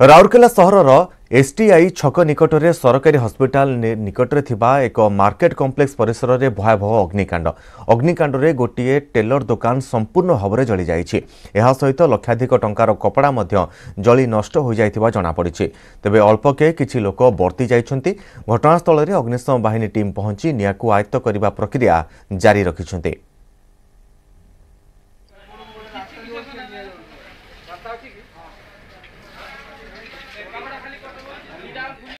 ରାଉରକେଲା ସହରର ଏସ୍ଟିଆଇ ଛକ ନିକଟରେ ସରକାରୀ ହସ୍ପିଟାଲ ନିକଟରେ ଥିବା ଏକ ମାର୍କେଟ କମ୍ପ୍ଲେକ୍ସ ପରିସରରେ ଭୟାବହ ଅଗ୍ନିକାଣ୍ଡ ଅଗ୍ନିକାଣ୍ଡରେ ଗୋଟିଏ ଟେଲର ଦୋକାନ ସମ୍ପୂର୍ଣ୍ଣ ଭାବରେ ଜଳିଯାଇଛି ଏହା ସହିତ ଲକ୍ଷାଧିକ ଟଙ୍କାର କପଡ଼ା ମଧ୍ୟ ଜଳି ନଷ୍ଟ ହୋଇଯାଇଥିବା ଜଣାପଡ଼ିଛି ତେବେ ଅଳ୍ପକେ କିଛି ଲୋକ ବର୍ତ୍ତି ଯାଇଛନ୍ତି ଘଟଣାସ୍ଥଳରେ ଅଗ୍ନିଶମ ବାହିନୀ ଟିମ୍ ପହଞ୍ଚି ନିଆଁକୁ ଆୟତ୍ତ କରିବା ପ୍ରକ୍ରିୟା ଜାରି ରଖିଛନ୍ତି